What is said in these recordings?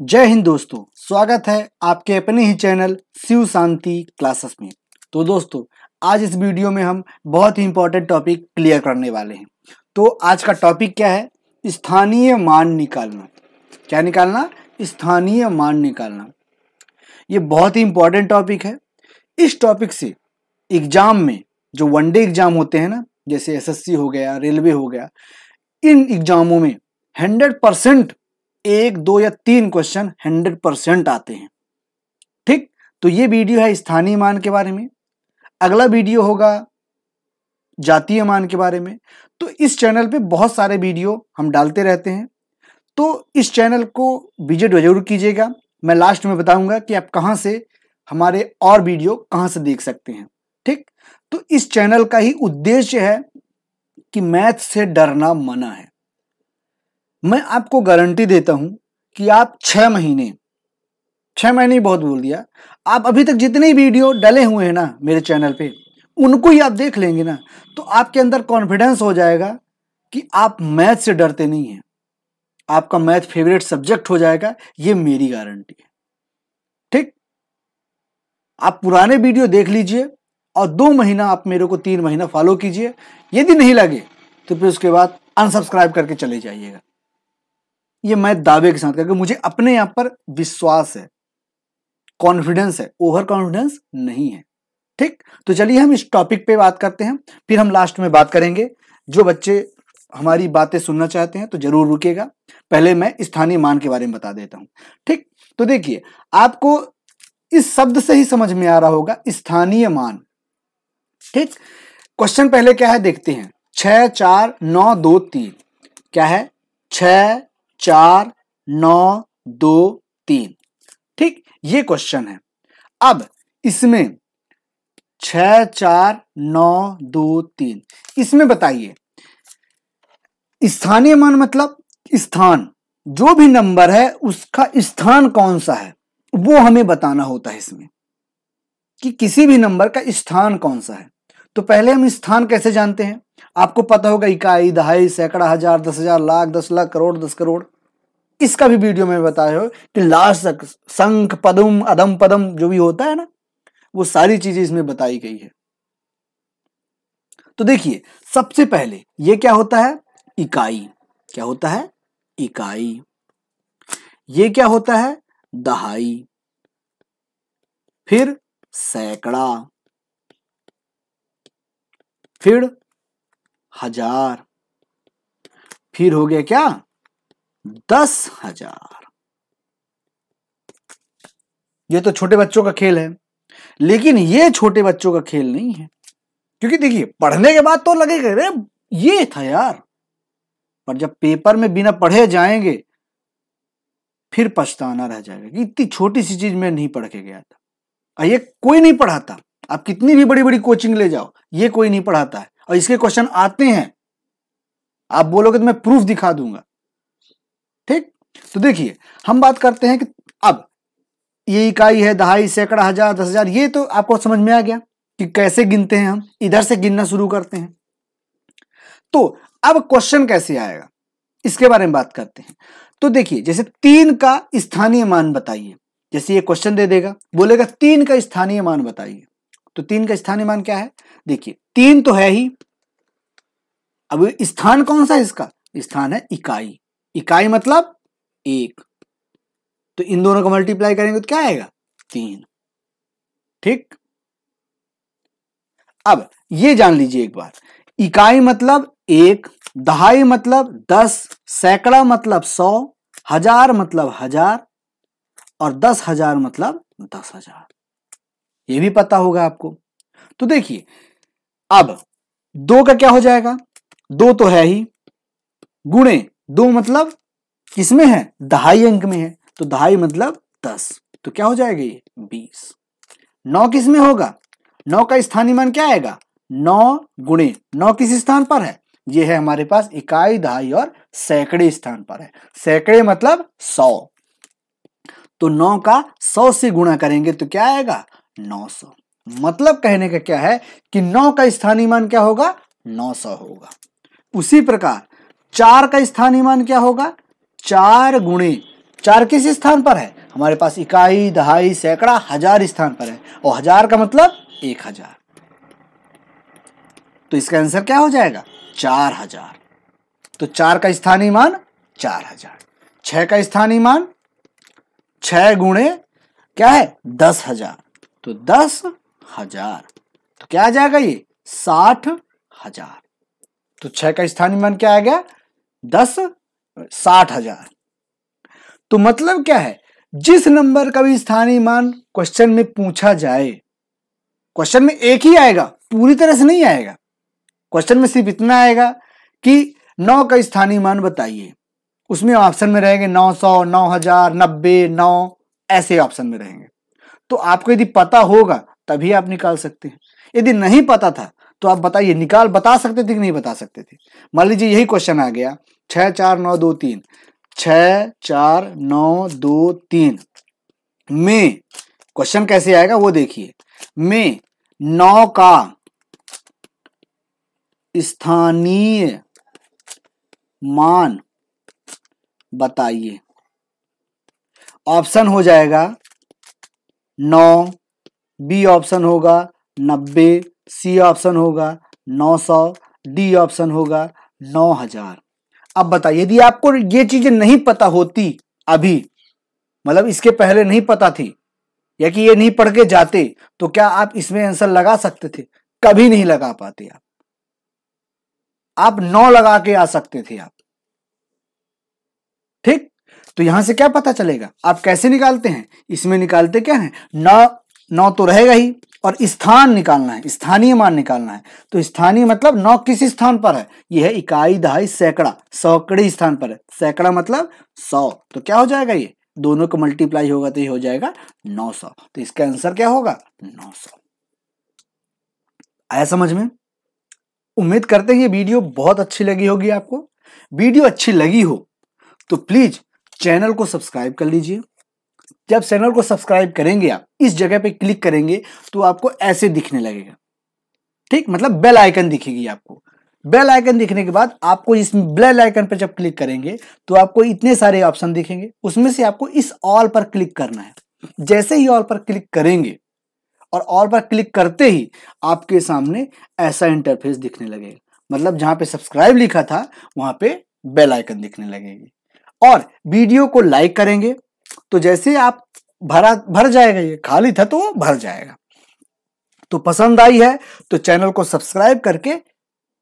जय हिंद दोस्तों स्वागत है आपके अपने ही चैनल शिव शांति क्लासेस में तो दोस्तों आज इस वीडियो में हम बहुत ही इंपॉर्टेंट टॉपिक क्लियर करने वाले हैं तो आज का टॉपिक क्या है स्थानीय मान निकालना क्या निकालना स्थानीय मान निकालना ये बहुत ही इंपॉर्टेंट टॉपिक है इस टॉपिक से एग्जाम में जो वनडे एग्जाम होते हैं ना जैसे एसएससी हो गया रेलवे हो गया इन एग्जामों में हंड्रेड परसेंट एक दो या तीन क्वेश्चन हंड्रेड परसेंट आते हैं ठीक तो ये वीडियो है स्थानीय मान के बारे में अगला वीडियो होगा जातीय मान के बारे में तो इस चैनल पे बहुत सारे वीडियो हम डालते रहते हैं तो इस चैनल को विजिट जरूर कीजिएगा मैं लास्ट में बताऊंगा कि आप कहाँ से हमारे और वीडियो कहाँ से देख सकते हैं ठीक तो इस चैनल का ही उद्देश्य है कि मैथ से डरना मना है मैं आपको गारंटी देता हूं कि आप छह महीने छह महीने ही बहुत बोल दिया आप अभी तक जितने वीडियो डले हुए हैं ना मेरे चैनल पे उनको ही आप देख लेंगे ना तो आपके अंदर कॉन्फिडेंस हो जाएगा कि आप मैथ से डरते नहीं हैं आपका मैथ फेवरेट सब्जेक्ट हो जाएगा ये मेरी गारंटी है ठीक आप पुराने वीडियो देख लीजिए और दो महीना आप मेरे को तीन महीना फॉलो कीजिए यदि नहीं लगे तो फिर उसके बाद अनसब्सक्राइब करके चले जाइएगा ये मैं दावे के साथ करके मुझे अपने आप पर विश्वास है कॉन्फिडेंस है ओवर कॉन्फिडेंस नहीं है ठीक तो चलिए हम इस टॉपिक पे बात करते हैं फिर हम लास्ट में बात करेंगे जो बच्चे हमारी बातें सुनना चाहते हैं तो जरूर रुकेगा पहले मैं स्थानीय मान के बारे में बता देता हूं ठीक तो देखिए आपको इस शब्द से ही समझ में आ रहा होगा स्थानीय मान ठीक क्वेश्चन पहले क्या है देखते हैं छ चार नौ दो तीन क्या है छ चार नौ दो तीन ठीक ये क्वेश्चन है अब इसमें छ चार नौ दो तीन इसमें बताइए स्थानीय मान मतलब स्थान जो भी नंबर है उसका स्थान कौन सा है वो हमें बताना होता है इसमें कि किसी भी नंबर का स्थान कौन सा है तो पहले हम स्थान कैसे जानते हैं आपको पता होगा इकाई दहाई सैकड़ा हजार दस हजार लाख दस लाख करोड़ दस करोड़ इसका भी वीडियो में बताया हो कि लास्ट संख पदम अदम पदम जो भी होता है ना वो सारी चीजें इसमें बताई गई है तो देखिए सबसे पहले ये क्या होता है इकाई क्या होता है इकाई ये क्या होता है दहाई फिर सैकड़ा फिर हजार फिर हो गया क्या दस हजार ये तो छोटे बच्चों का खेल है लेकिन ये छोटे बच्चों का खेल नहीं है क्योंकि देखिए पढ़ने के बाद तो लगेगा अरे ये था यार पर जब पेपर में बिना पढ़े जाएंगे फिर पछताना रह जाएगा कि इतनी छोटी सी चीज में नहीं पढ़ के गया था ये कोई नहीं पढ़ाता आप कितनी भी बड़ी बड़ी कोचिंग ले जाओ ये कोई नहीं पढ़ाता है और इसके क्वेश्चन आते हैं आप बोलोगे तो मैं प्रूफ दिखा दूंगा ठीक तो देखिए हम बात करते हैं कि अब ये इकाई है दहाई सैकड़ा हजार दस हजार ये तो आपको समझ में आ गया कि कैसे गिनते हैं हम इधर से गिनना शुरू करते हैं तो अब क्वेश्चन कैसे आएगा इसके बारे में बात करते हैं तो देखिए जैसे तीन का स्थानीय मान बताइए जैसे ये क्वेश्चन दे देगा बोलेगा तीन का स्थानीय मान बताइए तो तीन का स्थानीय मान क्या है देखिए तीन तो है ही अब स्थान कौन सा है इसका स्थान है इकाई इकाई मतलब एक तो इन दोनों का मल्टीप्लाई करेंगे तो क्या आएगा तीन ठीक अब ये जान लीजिए एक बार इकाई मतलब एक दहाई मतलब दस सैकड़ा मतलब सौ हजार मतलब हजार और दस हजार मतलब दस हजार ये भी पता होगा आपको तो देखिए अब दो का क्या हो जाएगा दो तो है ही गुणे दो मतलब किसमें है दहाई अंक में है तो दहाई मतलब दस तो क्या हो जाएगा ये बीस नौ किस में होगा नौ का स्थानीय मान क्या आएगा नौ गुणे नौ किस स्थान पर है ये है हमारे पास इकाई दहाई और सैकड़े स्थान पर है सैकड़े मतलब सौ तो नौ का सौ से गुणा करेंगे तो क्या आएगा 900 मतलब कहने का क्या है कि 9 का स्थानीय मान क्या होगा 900 होगा उसी प्रकार चार का स्थानीय मान क्या होगा चार गुणे चार किस स्थान पर है हमारे पास इकाई दहाई सैकड़ा हजार स्थान पर है और हजार का मतलब एक हजार तो इसका आंसर क्या हो जाएगा चार हजार तो चार का स्थानीय मान चार हजार छह का स्थानीय मान छह गुणे क्या है दस हजार तो दस हजार तो क्या आ जाएगा ये साठ हजार तो छह का स्थानीय मान क्या आ गया दस साठ हजार तो मतलब क्या है जिस नंबर का भी स्थानीय मान क्वेश्चन में पूछा जाए क्वेश्चन में एक ही आएगा पूरी तरह से नहीं आएगा क्वेश्चन में सिर्फ इतना आएगा कि नौ का स्थानीय मान बताइए उसमें ऑप्शन में रहेंगे नौ सौ नौ हजार नब्बे नौ ऐसे ऑप्शन में रहेंगे तो आपको यदि पता होगा तभी आप निकाल सकते हैं यदि नहीं पता था तो आप बताइए निकाल बता सकते थे कि नहीं बता सकते थे मान लीजिए यही क्वेश्चन आ गया छह चार नौ दो तीन छ चार नौ दो तीन में क्वेश्चन कैसे आएगा वो देखिए में नौ का स्थानीय मान बताइए ऑप्शन हो जाएगा नौ बी ऑप्शन होगा नब्बे सी ऑप्शन होगा नौ सौ डी ऑप्शन होगा नौ हजार अब बताइए यदि आपको ये चीजें नहीं पता होती अभी मतलब इसके पहले नहीं पता थी या कि ये नहीं पढ़ के जाते तो क्या आप इसमें आंसर लगा सकते थे कभी नहीं लगा पाते आप आप नौ लगा के आ सकते थे आप तो यहां से क्या पता चलेगा आप कैसे निकालते हैं इसमें निकालते क्या है नौ नौ तो रहेगा ही और स्थान निकालना है स्थानीय मान निकालना है तो स्थानीय मतलब नौ किस स्थान पर है यह है इकाई दहाई सैकड़ा सौकड़े स्थान पर है सैकड़ा मतलब सौ तो क्या हो जाएगा ये दोनों का मल्टीप्लाई होगा तो ये हो जाएगा नौ सौ तो इसका आंसर क्या होगा नौ सौ आया समझ में उम्मीद करते हैं ये वीडियो बहुत अच्छी लगी होगी आपको वीडियो अच्छी लगी हो तो प्लीज चैनल को सब्सक्राइब कर लीजिए जब चैनल को सब्सक्राइब करेंगे आप इस जगह पे क्लिक करेंगे तो आपको ऐसे दिखने लगेगा ठीक मतलब बेल आइकन दिखेगी आपको बेल आइकन दिखने के बाद आपको इस बेल आइकन पर जब क्लिक करेंगे तो आपको इतने सारे ऑप्शन दिखेंगे उसमें से आपको इस ऑल पर क्लिक करना है जैसे ही ऑल पर क्लिक करेंगे और ऑल पर क्लिक करते ही आपके सामने ऐसा इंटरफेस दिखने लगेगा मतलब जहां पे सब्सक्राइब लिखा था वहां पे बेल आइकन दिखने लगेगी और वीडियो को लाइक करेंगे तो जैसे आप भरा भर जाएगा ये खाली था तो भर जाएगा तो पसंद आई है तो चैनल को सब्सक्राइब करके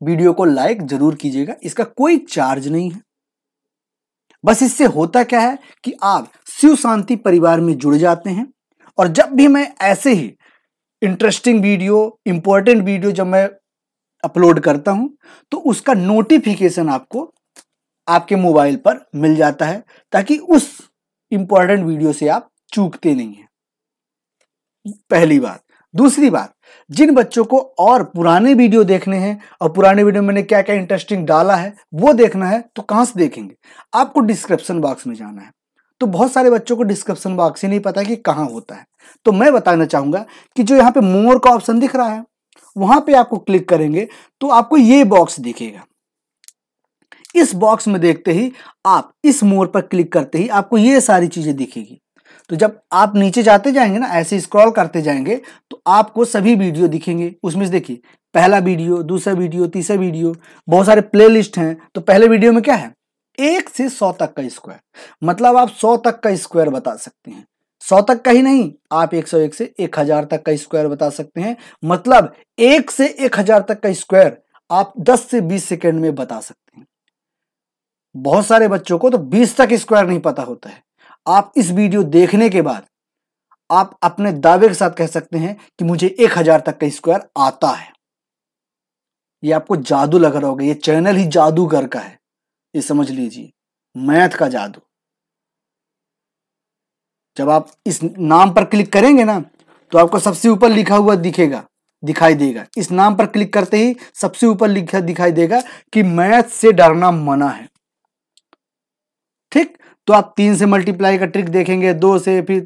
वीडियो को लाइक जरूर कीजिएगा इसका कोई चार्ज नहीं है बस इससे होता क्या है कि आप शिव शांति परिवार में जुड़ जाते हैं और जब भी मैं ऐसे ही इंटरेस्टिंग वीडियो इंपॉर्टेंट वीडियो जब मैं अपलोड करता हूं तो उसका नोटिफिकेशन आपको आपके मोबाइल पर मिल जाता है ताकि उस इंपॉर्टेंट वीडियो से आप चूकते नहीं हैं पहली बात दूसरी बात जिन बच्चों को और पुराने वीडियो देखने हैं और पुराने वीडियो में मैंने क्या क्या इंटरेस्टिंग डाला है वो देखना है तो कहां से देखेंगे आपको डिस्क्रिप्शन बॉक्स में जाना है तो बहुत सारे बच्चों को डिस्क्रिप्शन बॉक्स ही नहीं पता कि कहां होता है तो मैं बताना चाहूंगा कि जो यहां पे मोर का ऑप्शन दिख रहा है वहां पे आपको क्लिक करेंगे तो आपको ये बॉक्स दिखेगा इस बॉक्स में देखते ही आप इस मोर पर क्लिक करते ही आपको ये सारी चीज़ें दिखेगी तो जब आप नीचे जाते जाएंगे ना ऐसे स्क्रॉल करते जाएंगे तो आपको सभी वीडियो दिखेंगे उसमें से देखिए पहला वीडियो दूसरा वीडियो तीसरा वीडियो बहुत सारे प्लेलिस्ट हैं तो पहले वीडियो में क्या है एक से सौ तक का स्क्वायर मतलब आप सौ तक का स्क्वायर बता सकते हैं सौ तक का ही नहीं आप एक सौ एक से एक हजार तक का स्क्वायर बता सकते हैं मतलब एक से एक हजार तक का स्क्वायर आप दस से बीस सेकेंड में बता सकते हैं बहुत सारे बच्चों को तो 20 तक स्क्वायर नहीं पता होता है आप इस वीडियो देखने के बाद आप अपने दावे के साथ कह सकते हैं कि मुझे एक हजार तक का स्क्वायर आता है ये आपको जादू लग रहा होगा ये चैनल ही जादूगर का है ये समझ लीजिए मैथ का जादू जब आप इस नाम पर क्लिक करेंगे ना तो आपको सबसे ऊपर लिखा हुआ दिखेगा दिखाई देगा इस नाम पर क्लिक करते ही सबसे ऊपर लिखा दिखाई देगा कि मैथ से डरना मना है ठीक तो आप तीन से मल्टीप्लाई का ट्रिक देखेंगे दो से फिर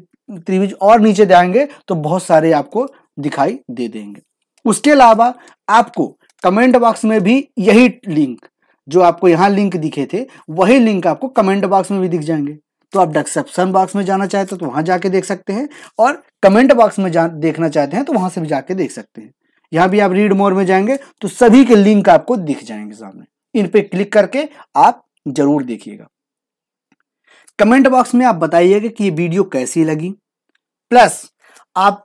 त्रिभुज और नीचे जाएंगे तो बहुत सारे आपको दिखाई दे देंगे उसके अलावा आपको कमेंट बॉक्स में भी यही लिंक जो आपको यहाँ लिंक दिखे थे वही लिंक आपको कमेंट बॉक्स में भी दिख जाएंगे तो आप डिस्क्रिप्शन बॉक्स में जाना चाहते हो तो वहां जाके देख सकते हैं और कमेंट बॉक्स में जा देखना चाहते हैं तो वहां से भी जाके देख सकते हैं यहाँ भी आप रीड मोर में जाएंगे तो सभी के लिंक आपको दिख जाएंगे सामने इन पे क्लिक करके आप जरूर देखिएगा कमेंट बॉक्स में आप बताइएगा कि ये वीडियो कैसी लगी प्लस आप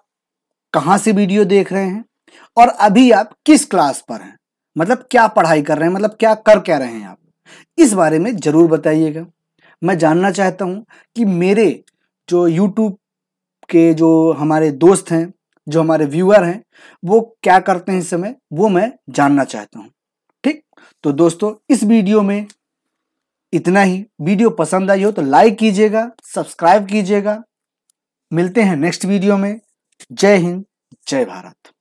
कहाँ से वीडियो देख रहे हैं और अभी आप किस क्लास पर हैं मतलब क्या पढ़ाई कर रहे हैं मतलब क्या कर क्या रहे हैं आप इस बारे में ज़रूर बताइएगा मैं जानना चाहता हूँ कि मेरे जो यूट्यूब के जो हमारे दोस्त हैं जो हमारे व्यूअर हैं वो क्या करते हैं इस समय वो मैं जानना चाहता हूँ ठीक तो दोस्तों इस वीडियो में इतना ही वीडियो पसंद आई हो तो लाइक कीजिएगा सब्सक्राइब कीजिएगा मिलते हैं नेक्स्ट वीडियो में जय हिंद जय भारत